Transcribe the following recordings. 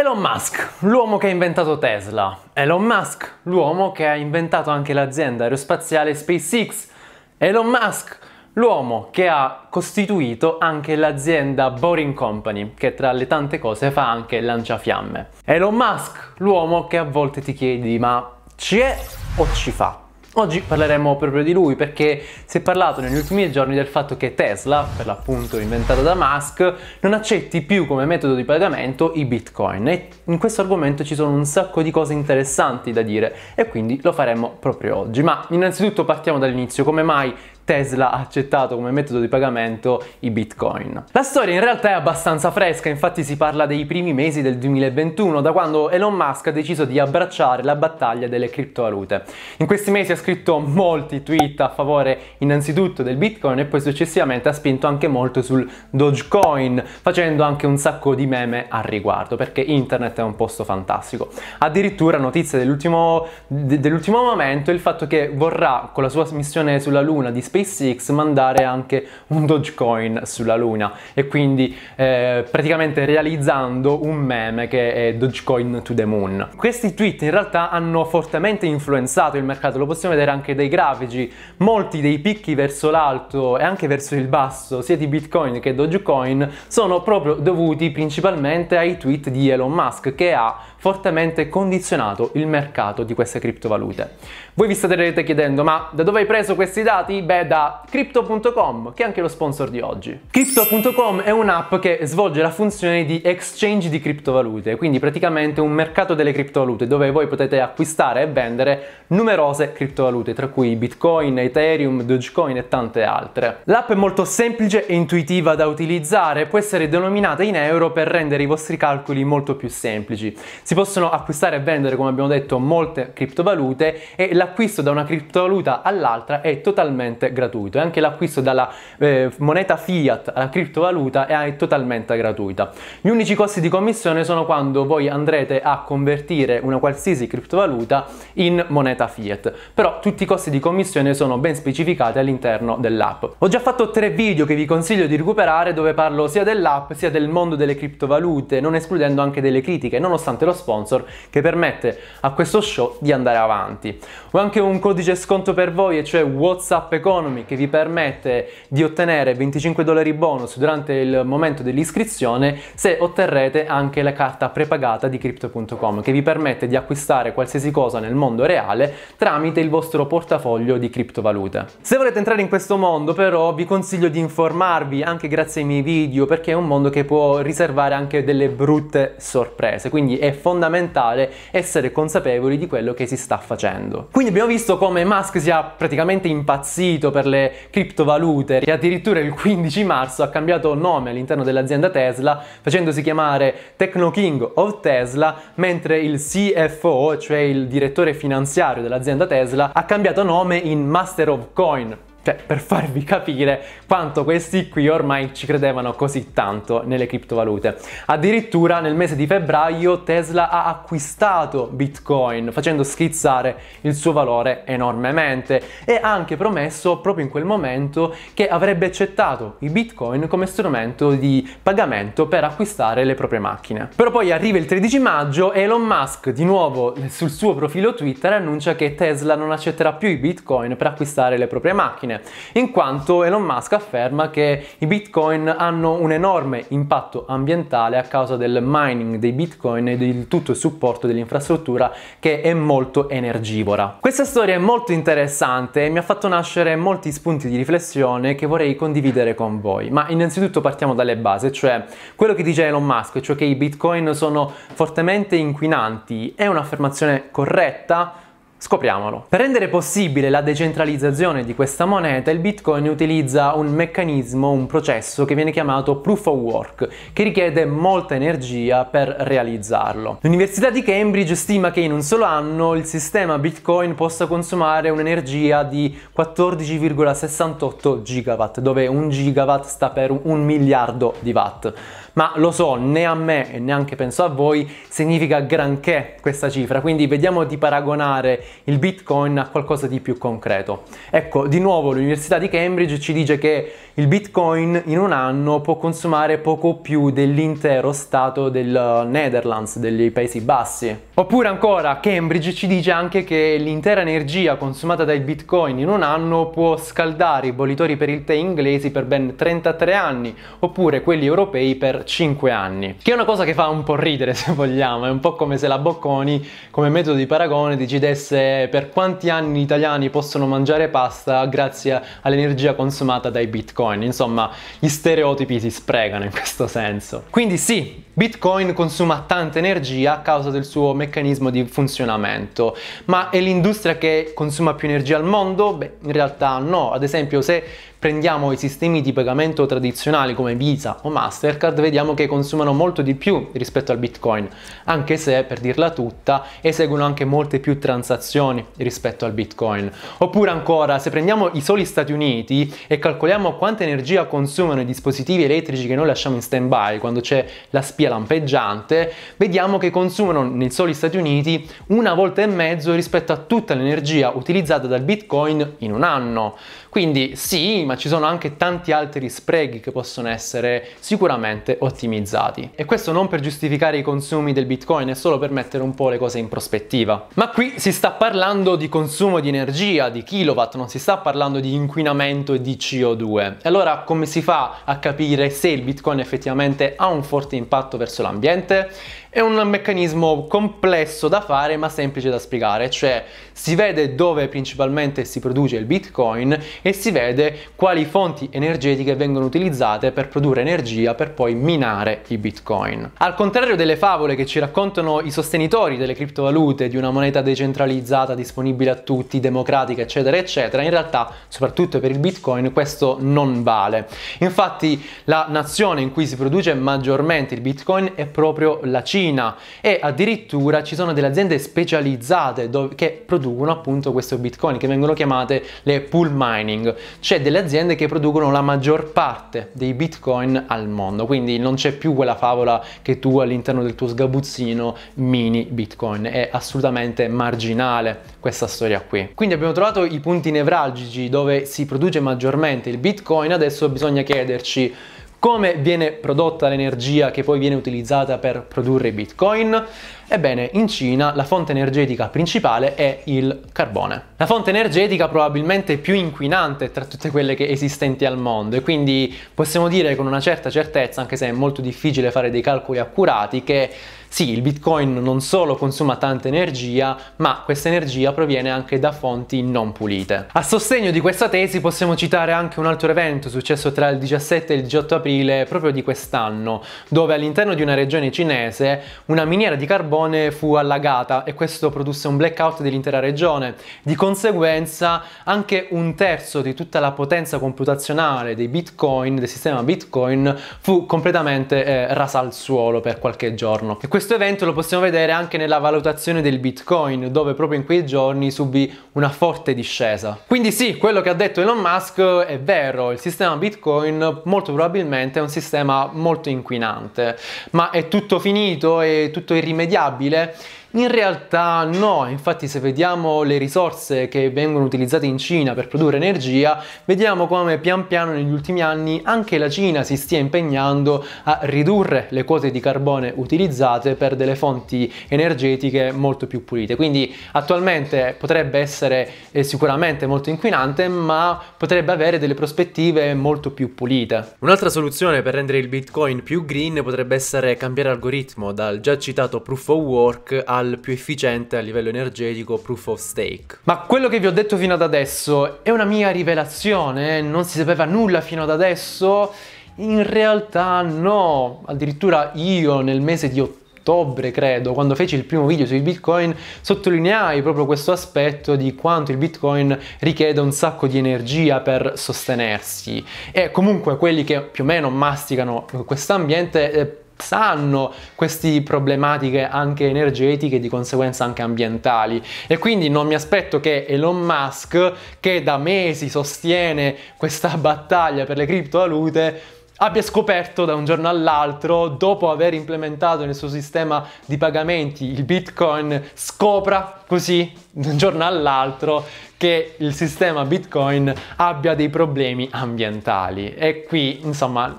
Elon Musk, l'uomo che ha inventato Tesla. Elon Musk, l'uomo che ha inventato anche l'azienda aerospaziale SpaceX. Elon Musk, l'uomo che ha costituito anche l'azienda Boring Company, che tra le tante cose fa anche lanciafiamme. Elon Musk, l'uomo che a volte ti chiedi ma ci è o ci fa? Oggi parleremo proprio di lui perché si è parlato negli ultimi giorni del fatto che Tesla, per l'appunto inventata da Musk, non accetti più come metodo di pagamento i bitcoin e in questo argomento ci sono un sacco di cose interessanti da dire e quindi lo faremo proprio oggi. Ma innanzitutto partiamo dall'inizio, come mai Tesla ha accettato come metodo di pagamento i bitcoin. La storia in realtà è abbastanza fresca, infatti si parla dei primi mesi del 2021, da quando Elon Musk ha deciso di abbracciare la battaglia delle criptovalute. In questi mesi ha scritto molti tweet a favore innanzitutto del bitcoin e poi successivamente ha spinto anche molto sul Dogecoin, facendo anche un sacco di meme al riguardo, perché internet è un posto fantastico. Addirittura notizie dell'ultimo, dell'ultimo momento è il fatto che vorrà con la sua missione sulla Luna di SpaceX SpaceX mandare anche un Dogecoin sulla Luna e quindi eh, praticamente realizzando un meme che è Dogecoin to the Moon. Questi tweet in realtà hanno fortemente influenzato il mercato, lo possiamo vedere anche dai grafici, molti dei picchi verso l'alto e anche verso il basso, sia di Bitcoin che Dogecoin, sono proprio dovuti principalmente ai tweet di Elon Musk che ha fortemente condizionato il mercato di queste criptovalute. Voi vi starete chiedendo ma da dove hai preso questi dati? Beh da crypto.com che è anche lo sponsor di oggi. Crypto.com è un'app che svolge la funzione di exchange di criptovalute, quindi praticamente un mercato delle criptovalute dove voi potete acquistare e vendere numerose criptovalute tra cui Bitcoin, Ethereum, Dogecoin e tante altre. L'app è molto semplice e intuitiva da utilizzare, può essere denominata in euro per rendere i vostri calcoli molto più semplici. Si possono acquistare e vendere, come abbiamo detto, molte criptovalute e l'acquisto da una criptovaluta all'altra è totalmente gratuito e anche l'acquisto dalla eh, moneta fiat alla criptovaluta è totalmente gratuita. Gli unici costi di commissione sono quando voi andrete a convertire una qualsiasi criptovaluta in moneta fiat, però tutti i costi di commissione sono ben specificati all'interno dell'app. Ho già fatto tre video che vi consiglio di recuperare dove parlo sia dell'app sia del mondo delle criptovalute, non escludendo anche delle critiche, nonostante lo sponsor che permette a questo show di andare avanti. Ho anche un codice sconto per voi e cioè WhatsApp Economy che vi permette di ottenere 25 dollari bonus durante il momento dell'iscrizione se otterrete anche la carta prepagata di crypto.com che vi permette di acquistare qualsiasi cosa nel mondo reale tramite il vostro portafoglio di criptovalute. Se volete entrare in questo mondo però vi consiglio di informarvi anche grazie ai miei video perché è un mondo che può riservare anche delle brutte sorprese, quindi è fondamentale fondamentale essere consapevoli di quello che si sta facendo. Quindi abbiamo visto come Musk sia praticamente impazzito per le criptovalute e addirittura il 15 marzo ha cambiato nome all'interno dell'azienda Tesla facendosi chiamare Techno King of Tesla mentre il CFO, cioè il direttore finanziario dell'azienda Tesla, ha cambiato nome in Master of Coin cioè, per farvi capire quanto questi qui ormai ci credevano così tanto nelle criptovalute. Addirittura nel mese di febbraio Tesla ha acquistato Bitcoin facendo schizzare il suo valore enormemente e ha anche promesso proprio in quel momento che avrebbe accettato i Bitcoin come strumento di pagamento per acquistare le proprie macchine. Però poi arriva il 13 maggio e Elon Musk di nuovo sul suo profilo Twitter annuncia che Tesla non accetterà più i Bitcoin per acquistare le proprie macchine bitcoin, in quanto Elon Musk afferma che i bitcoin hanno un enorme impatto ambientale a causa del mining dei bitcoin e di tutto il supporto dell'infrastruttura che è molto energivora. Questa storia è molto interessante e mi ha fatto nascere molti spunti di riflessione che vorrei condividere con voi, ma innanzitutto partiamo dalle basi, cioè quello che dice Elon Musk, cioè che i bitcoin sono fortemente inquinanti, è un'affermazione corretta? Scopriamolo. Per rendere possibile la decentralizzazione di questa moneta, il Bitcoin utilizza un meccanismo, un processo che viene chiamato proof of work, che richiede molta energia per realizzarlo. L'Università di Cambridge stima che in un solo anno il sistema Bitcoin possa consumare un'energia di 14,68 gigawatt, dove un gigawatt sta per un miliardo di watt. Ma lo so, né a me e neanche penso a voi significa granché questa cifra, quindi vediamo di paragonare il Bitcoin a qualcosa di più concreto. Ecco, di nuovo l'Università di Cambridge ci dice che il Bitcoin in un anno può consumare poco più dell'intero stato del eh, Netherlands, degli Paesi Bassi. Oppure ancora, Cambridge ci dice anche che l'intera energia consumata dai Bitcoin in un anno può scaldare i bollitori per il tè inglesi per ben 33 anni, oppure quelli europei per 5 anni. Che è una cosa che fa un po' ridere se vogliamo, è un po' come se la Bocconi come metodo di paragone decidesse se per quanti anni gli italiani possono mangiare pasta grazie all'energia consumata dai bitcoin. Insomma, gli stereotipi si spregano in questo senso. Quindi sì, Bitcoin consuma tanta energia a causa del suo meccanismo di funzionamento, ma è l'industria che consuma più energia al mondo? Beh, in realtà no, ad esempio se prendiamo i sistemi di pagamento tradizionali come Visa o Mastercard, vediamo che consumano molto di più rispetto al Bitcoin, anche se, per dirla tutta, eseguono anche molte più transazioni rispetto al Bitcoin. Oppure ancora, se prendiamo i soli Stati Uniti e calcoliamo quanta energia consumano i dispositivi elettrici che noi lasciamo in stand-by quando c'è la spia lampeggiante, vediamo che consumano nei soli Stati Uniti una volta e mezzo rispetto a tutta l'energia utilizzata dal Bitcoin in un anno. Quindi sì, ma ci sono anche tanti altri sprechi che possono essere sicuramente ottimizzati. E questo non per giustificare i consumi del Bitcoin, è solo per mettere un po' le cose in prospettiva. Ma qui si sta parlando di consumo di energia, di kilowatt, non si sta parlando di inquinamento e di CO2. E Allora come si fa a capire se il Bitcoin effettivamente ha un forte impatto verso l'ambiente? È un meccanismo complesso da fare ma semplice da spiegare, cioè si vede dove principalmente si produce il bitcoin e si vede quali fonti energetiche vengono utilizzate per produrre energia per poi minare i bitcoin. Al contrario delle favole che ci raccontano i sostenitori delle criptovalute, di una moneta decentralizzata disponibile a tutti, democratica, eccetera, eccetera, in realtà soprattutto per il bitcoin questo non vale. Infatti la nazione in cui si produce maggiormente il bitcoin è proprio la Cina Cina e addirittura ci sono delle aziende specializzate dove, che producono appunto questo bitcoin che vengono chiamate le pool mining, cioè delle aziende che producono la maggior parte dei bitcoin al mondo, quindi non c'è più quella favola che tu all'interno del tuo sgabuzzino mini bitcoin, è assolutamente marginale questa storia qui. Quindi abbiamo trovato i punti nevralgici dove si produce maggiormente il bitcoin, adesso bisogna chiederci come viene prodotta l'energia che poi viene utilizzata per produrre Bitcoin? Ebbene, in Cina la fonte energetica principale è il carbone. La fonte energetica probabilmente più inquinante tra tutte quelle che esistenti al mondo e quindi possiamo dire con una certa certezza, anche se è molto difficile fare dei calcoli accurati, che sì, il Bitcoin non solo consuma tanta energia, ma questa energia proviene anche da fonti non pulite. A sostegno di questa tesi possiamo citare anche un altro evento successo tra il 17 e il 18 aprile proprio di quest'anno, dove all'interno di una regione cinese una miniera di carbone fu allagata e questo produsse un blackout dell'intera regione. Di conseguenza anche un terzo di tutta la potenza computazionale dei Bitcoin, del sistema Bitcoin, fu completamente eh, rasa al suolo per qualche giorno. E questo evento lo possiamo vedere anche nella valutazione del Bitcoin, dove proprio in quei giorni subì una forte discesa. Quindi sì, quello che ha detto Elon Musk è vero, il sistema Bitcoin molto probabilmente è un sistema molto inquinante, ma è tutto finito, è tutto irrimediabile? In realtà no, infatti se vediamo le risorse che vengono utilizzate in Cina per produrre energia, vediamo come pian piano negli ultimi anni anche la Cina si stia impegnando a ridurre le quote di carbone utilizzate per delle fonti energetiche molto più pulite. Quindi attualmente potrebbe essere eh, sicuramente molto inquinante, ma potrebbe avere delle prospettive molto più pulite. Un'altra soluzione per rendere il Bitcoin più green potrebbe essere cambiare algoritmo dal già citato proof of work a al più efficiente a livello energetico proof of stake. Ma quello che vi ho detto fino ad adesso è una mia rivelazione, non si sapeva nulla fino ad adesso. In realtà no, addirittura io nel mese di ottobre credo, quando feci il primo video sui bitcoin, sottolineai proprio questo aspetto di quanto il bitcoin richieda un sacco di energia per sostenersi. E comunque quelli che più o meno masticano questo ambiente eh, sanno queste problematiche anche energetiche e di conseguenza anche ambientali e quindi non mi aspetto che Elon Musk che da mesi sostiene questa battaglia per le criptovalute abbia scoperto da un giorno all'altro, dopo aver implementato nel suo sistema di pagamenti il Bitcoin, scopra così da un giorno all'altro che il sistema Bitcoin abbia dei problemi ambientali. E qui, insomma,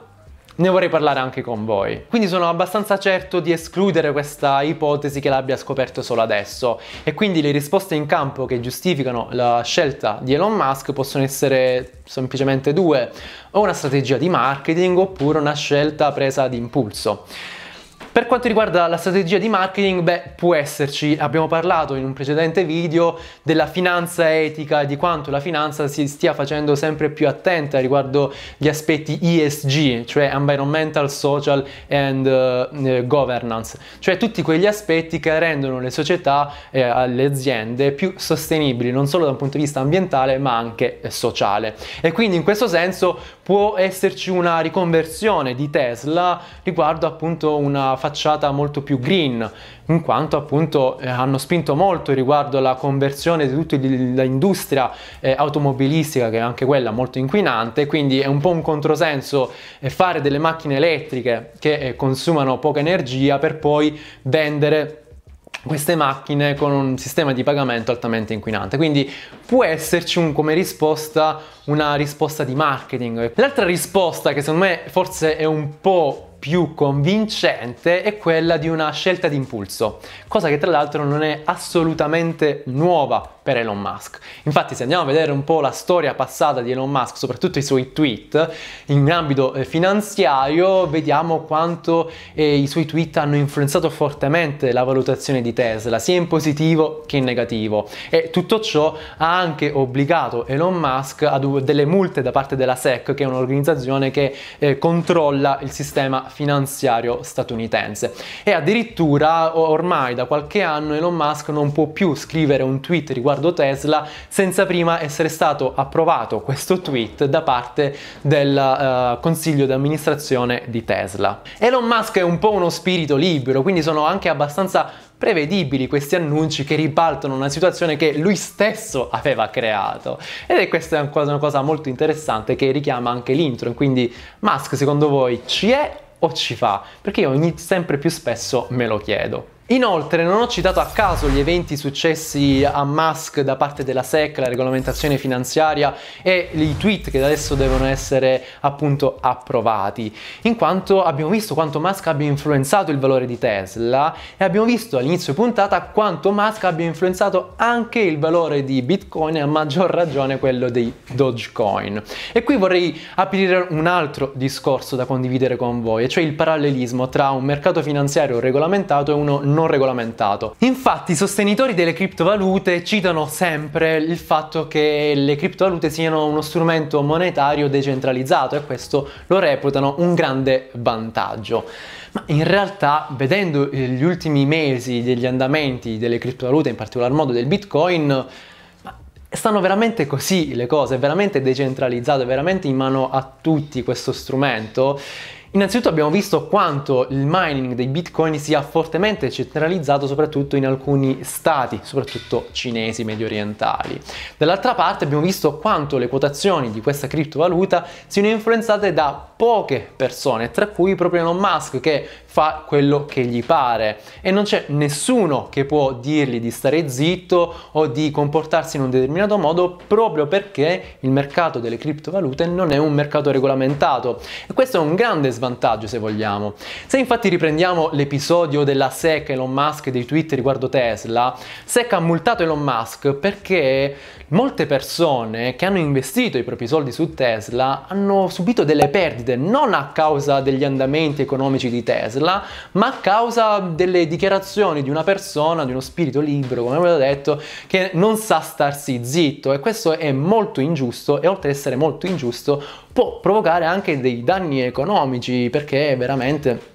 ne vorrei parlare anche con voi. Quindi sono abbastanza certo di escludere questa ipotesi che l'abbia scoperto solo adesso e quindi le risposte in campo che giustificano la scelta di Elon Musk possono essere semplicemente due, o una strategia di marketing oppure una scelta presa d'impulso. impulso. Per quanto riguarda la strategia di marketing, beh, può esserci, abbiamo parlato in un precedente video della finanza etica, e di quanto la finanza si stia facendo sempre più attenta riguardo gli aspetti ESG, cioè environmental, social and uh, governance, cioè tutti quegli aspetti che rendono le società e eh, le aziende più sostenibili, non solo da un punto di vista ambientale, ma anche eh, sociale. E quindi in questo senso può esserci una riconversione di Tesla riguardo appunto una facciata molto più green, in quanto appunto eh, hanno spinto molto riguardo alla conversione di tutta l'industria eh, automobilistica, che è anche quella molto inquinante, quindi è un po' un controsenso eh, fare delle macchine elettriche che eh, consumano poca energia per poi vendere queste macchine con un sistema di pagamento altamente inquinante. Quindi può esserci un, come risposta una risposta di marketing. L'altra risposta che secondo me forse è un po' più convincente è quella di una scelta d'impulso, cosa che tra l'altro non è assolutamente nuova per Elon Musk. Infatti se andiamo a vedere un po' la storia passata di Elon Musk, soprattutto i suoi tweet in ambito eh, finanziario, vediamo quanto eh, i suoi tweet hanno influenzato fortemente la valutazione di Tesla, sia in positivo che in negativo. E tutto ciò ha anche obbligato Elon Musk a delle multe da parte della SEC, che è un'organizzazione che eh, controlla il sistema finanziario statunitense. E addirittura ormai da qualche anno Elon Musk non può più scrivere un tweet riguardo Tesla senza prima essere stato approvato questo tweet da parte del uh, consiglio di amministrazione di Tesla. Elon Musk è un po' uno spirito libero, quindi sono anche abbastanza prevedibili questi annunci che ribaltano una situazione che lui stesso aveva creato. Ed è questa una cosa, una cosa molto interessante che richiama anche l'intro, quindi Musk secondo voi ci è o ci fa? Perché io ogni sempre più spesso me lo chiedo. Inoltre non ho citato a caso gli eventi successi a Musk da parte della SEC, la regolamentazione finanziaria e i tweet che adesso devono essere appunto approvati, in quanto abbiamo visto quanto Musk abbia influenzato il valore di Tesla e abbiamo visto all'inizio puntata quanto Musk abbia influenzato anche il valore di Bitcoin e a maggior ragione quello dei Dogecoin. E qui vorrei aprire un altro discorso da condividere con voi, cioè il parallelismo tra un mercato finanziario regolamentato e uno non non regolamentato. Infatti i sostenitori delle criptovalute citano sempre il fatto che le criptovalute siano uno strumento monetario decentralizzato e questo lo reputano un grande vantaggio. Ma in realtà, vedendo eh, gli ultimi mesi degli andamenti delle criptovalute, in particolar modo del Bitcoin, stanno veramente così le cose, è veramente decentralizzato, è veramente in mano a tutti questo strumento Innanzitutto abbiamo visto quanto il mining dei bitcoin sia fortemente centralizzato soprattutto in alcuni stati, soprattutto cinesi, medio orientali. Dall'altra parte abbiamo visto quanto le quotazioni di questa criptovaluta siano influenzate da poche persone, tra cui proprio Elon Musk che fa quello che gli pare e non c'è nessuno che può dirgli di stare zitto o di comportarsi in un determinato modo proprio perché il mercato delle criptovalute non è un mercato regolamentato e questo è un grande sbaglio svantaggio se vogliamo. Se infatti riprendiamo l'episodio della SEC Elon Musk e dei tweet riguardo Tesla, SEC ha multato Elon Musk perché molte persone che hanno investito i propri soldi su Tesla hanno subito delle perdite non a causa degli andamenti economici di Tesla, ma a causa delle dichiarazioni di una persona, di uno spirito libero, come avevo detto, che non sa starsi zitto e questo è molto ingiusto e oltre ad essere molto ingiusto può provocare anche dei danni economici perché veramente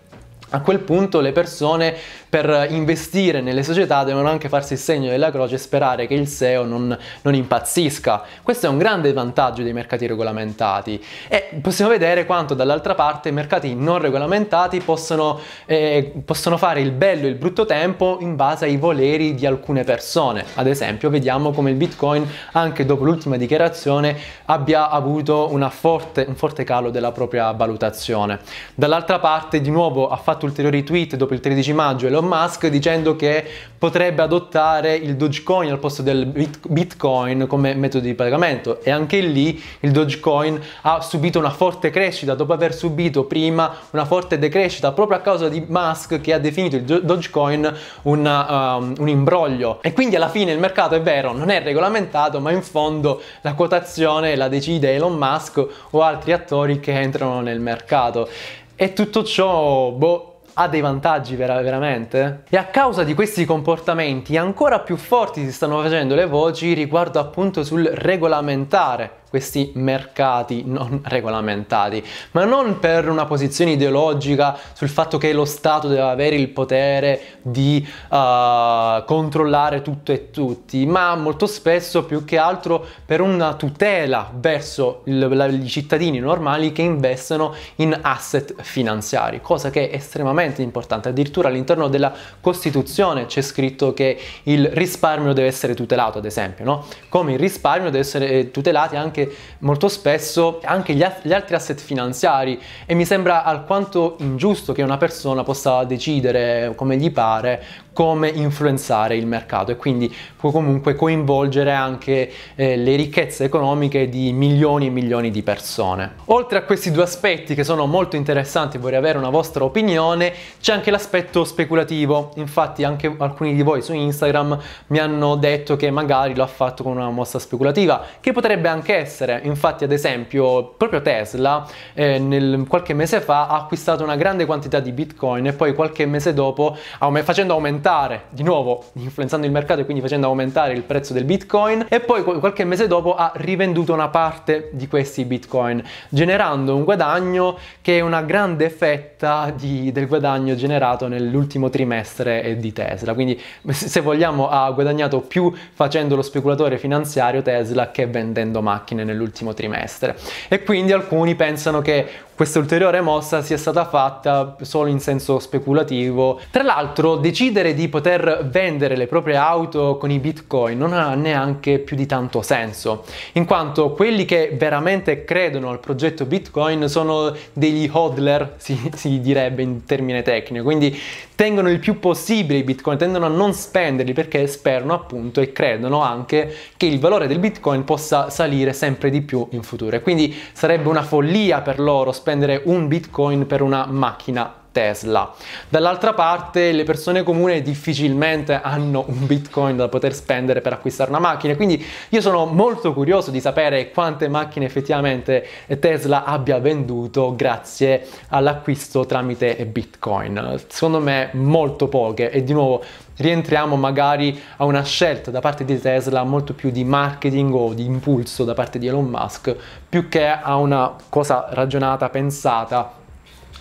a quel punto le persone per investire nelle società devono anche farsi il segno della croce e sperare che il SEO non, non impazzisca. Questo è un grande vantaggio dei mercati regolamentati e possiamo vedere quanto dall'altra parte i mercati non regolamentati possono, eh, possono fare il bello e il brutto tempo in base ai voleri di alcune persone. Ad esempio vediamo come il Bitcoin anche dopo l'ultima dichiarazione abbia avuto forte, un forte calo della propria valutazione. Dall'altra parte di nuovo ha fatto ulteriori tweet dopo il 13 maggio e Elon Musk dicendo che potrebbe adottare il Dogecoin al posto del Bitcoin come metodo di pagamento e anche lì il Dogecoin ha subito una forte crescita dopo aver subito prima una forte decrescita proprio a causa di Musk che ha definito il Dogecoin una, um, un imbroglio e quindi alla fine il mercato è vero non è regolamentato ma in fondo la quotazione la decide Elon Musk o altri attori che entrano nel mercato e tutto ciò boh ha dei vantaggi vera- veramente? E a causa di questi comportamenti ancora più forti si stanno facendo le voci riguardo appunto sul regolamentare questi mercati non regolamentati, ma non per una posizione ideologica sul fatto che lo Stato deve avere il potere di uh, controllare tutto e tutti, ma molto spesso più che altro per una tutela verso gli cittadini normali che investono in asset finanziari, cosa che è estremamente importante. Addirittura all'interno della Costituzione c'è scritto che il risparmio deve essere tutelato, ad esempio, no? come il risparmio deve essere eh, tutelato anche anche molto spesso anche gli, gli altri asset finanziari e mi sembra alquanto ingiusto che una persona possa decidere come gli pare come influenzare il mercato e quindi può comunque coinvolgere anche eh, le ricchezze economiche di milioni e milioni di persone. Oltre a questi due aspetti che sono molto interessanti e vorrei avere una vostra opinione, c'è anche l'aspetto speculativo. Infatti anche alcuni di voi su Instagram mi hanno detto che magari lo ha fatto con una mossa speculativa, che potrebbe anche essere. Infatti, ad esempio, proprio Tesla eh, nel, qualche mese fa ha acquistato una grande quantità di bitcoin e poi qualche mese dopo, aum- facendo aumentare, di nuovo influenzando il mercato e quindi facendo aumentare il prezzo del bitcoin, e poi qualche mese dopo ha rivenduto una parte di questi bitcoin, generando un guadagno che è una grande fetta di, del guadagno generato nell'ultimo trimestre eh, di Tesla. Quindi, se vogliamo, ha guadagnato più facendo lo speculatore finanziario Tesla che vendendo macchine macchine nell'ultimo trimestre e quindi alcuni pensano che questa ulteriore mossa sia stata fatta solo in senso speculativo. Tra l'altro decidere di poter vendere le proprie auto con i bitcoin non ha neanche più di tanto senso, in quanto quelli che veramente credono al progetto bitcoin sono degli hodler, si, si direbbe in termine tecnico, quindi tengono il più possibile i bitcoin, tendono a non spenderli perché sperano appunto e credono anche che il valore del bitcoin possa salire sempre di più in futuro. E quindi sarebbe una follia per loro sperare spendere un bitcoin per una macchina Tesla. Dall'altra parte le persone comuni difficilmente hanno un bitcoin da poter spendere per acquistare una macchina, quindi io sono molto curioso di sapere quante macchine effettivamente Tesla abbia venduto grazie all'acquisto tramite bitcoin. Secondo me molto poche e di nuovo rientriamo magari a una scelta da parte di Tesla molto più di marketing o di impulso da parte di Elon Musk più che a una cosa ragionata, pensata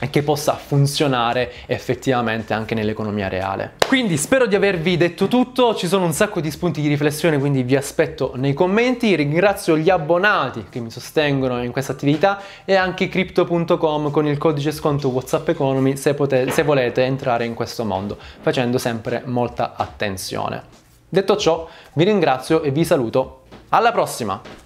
e che possa funzionare effettivamente anche nell'economia reale. Quindi spero di avervi detto tutto, ci sono un sacco di spunti di riflessione, quindi vi aspetto nei commenti. Ringrazio gli abbonati che mi sostengono in questa attività e anche crypto.com con il codice sconto WhatsApp Economy se, potete, se volete entrare in questo mondo, facendo sempre molta attenzione. Detto ciò, vi ringrazio e vi saluto. Alla prossima!